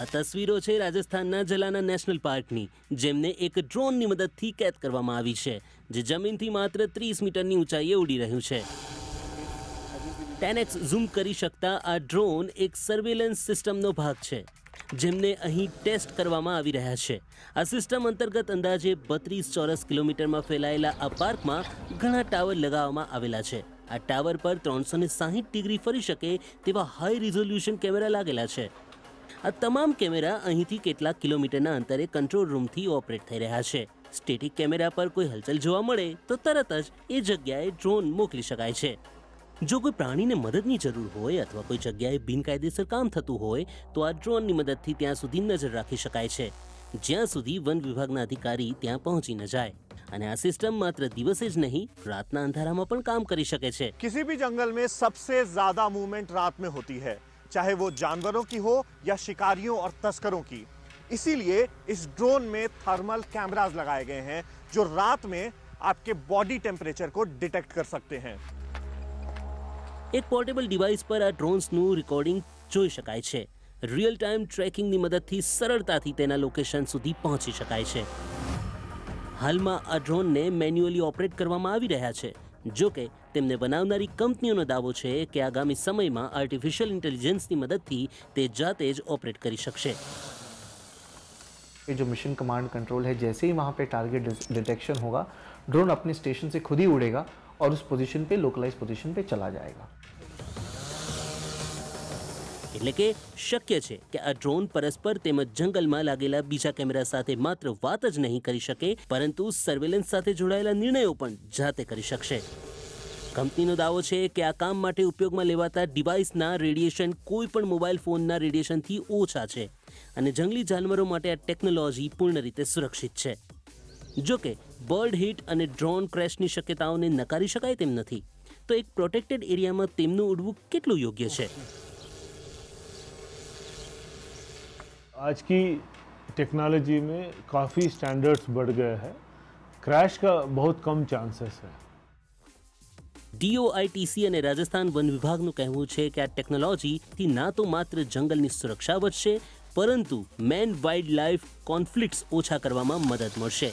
આ તસવીરો છે રાજસ્થાનના જલાના નેશનલ પાર્કની જેમને એક ડ્રોનની મદદથી કેદ કરવામાં આવી છે જે જમીનથી માત્ર ત્રીસ મીટરની ઊંચાઈએ ઉડી રહ્યું છે ટેનેક્સ ઝૂમ કરી શકતા આ ડ્રોન એક સર્વેલન્સ સિસ્ટમનો ભાગ છે જેમને અહીં ટેસ્ટ કરવામાં આવી રહ્યા છે આ સિસ્ટમ અંતર્ગત અંદાજે બત્રીસ ચોરસ કિલોમીટરમાં ફેલાયેલા આ પાર્કમાં ઘણા ટાવર લગાવવામાં આવેલા છે આ ટાવર પર ત્રણસો ને સાહીઠ ડિગ્રી ફરી શકે તેવા હાઈ રિઝોલ્યુશન કેમેરા લાગેલા છે તમામ કેમેરા અહીથી કેટલા કિલોમીટરના અંતરે કંટ્રોલ રૂમથી ઓપરેટ થઈ રહ્યા છે સ્ટેટિક કેમેરા પર કોઈ હલચલ જોવા મળે તો તરત જ એ જગ્યાએ ડ્રોન મોકલી શકાય છે જો કોઈ પ્રાણીને મદદની જરૂર હોય અથવા કોઈ જગ્યાએ બિન કાયદેસર કામ થતું હોય તો આ ડ્રોન ની મદદથી ત્યાં સુધી નજર રાખી શકાય છે જ્યાં સુધી वन વિભાગના અધિકારી ત્યાં પહોંચી ન જાય અને આ સિસ્ટમ માત્ર દિવસ જ નહીં રાતના અંધારામાં પણ કામ કરી શકે છે किसी भी जंगल में सबसे ज्यादा मूवमेंट रात में होती है કે હે વો જાનવરો કી હો ય શિકારીઓ ઓર તસ્કરઓ કી ઇસી લિયે ઇસ ડ્રોન મે થર્મલ કેમેરાસ લગાયે ગયે હે જો રાત મે આપકે બોડી ટેમ્પરેચર કો ડિટેક્ટ કર સકતે હે એક પોર્ટેબલ ડિવાઇસ પર આ ડ્રોન્સ ન્યુ રેકોર્ડિંગ જોઈ શકાય છે real time ટ્રેકિંગ ની મદદ થી સરળતા થી તેના લોકેશન સુધી પહોંચી શકાય છે હાલમાં આ ડ્રોન ને મેન્યુઅલી ઓપરેટ કરવામાં આવી રહ્યા છે જો કે તેમને બનાવનારી કંપનીઓનો દાવો છે કે આગામી સમયમાં આર્ટિફિશિયલ ઇન્ટેલિજન્સની મદદથી તે જાતે જ ऑपरेट કરી શકશે जो मिशन कमांड कंट्रोल है जैसे ही वहाँ पे टारगेट डिटेक्शन होगा ड्रोन अपने स्टेशन से खुद ही उड़ेगा और उस पोजीशन पे लोकलाइज पोजीशन पे चला जाएगा એટલે કે શક્ય છે કે આ ડ્રોન પરસ્પર તેમજ જંગલમાં લાગેલા બીજા કેમેરા સાથે માત્ર વાત જ નહીં કરી શકે પરંતુ સર્વેલન્સ સાથે જોડાયેલા નિર્ણયો પણ જાતે કરી શકશે કંપનીનો દાવો છે કે આ કામ માટે ઉપયોગમાં લેવાતા ડિવાઇસના રેડિયેશન કોઈ પણ મોબાઈલ ફોનના રેડિયેશનથી ઓછા છે અને જંગલી જાનવરો માટે આ ટેકનોલોજી પૂર્ણ રીતે સુરક્ષિત છે જોકે બર્ડ હિટ અને ડ્રોન ક્રેશની શક્યતાઓને નકારી શકાય તેમ નથી તો એક પ્રોટેક્ટેડ એરિયામાં તેમનું ઉડવું કેટલું યોગ્ય છે आज की टेक्नोलॉजी में काफ़ी स्टैंडर्ड्स बढ़ गए हैं क्रैश का बहुत कम चांसेस है ડીઓઆઈટીસી અને રાજસ્થાન વન વિભાગનું કહેવું છે કે આ ટેકનોલોજીથી ના તો માત્ર જંગલની સુરક્ષા વધશે પરંતુ મેન વાઇલ્ડ લાઇફ કોન્ફ્લિક્ટ્સ ઓછા કરવામાં મદદ મળશે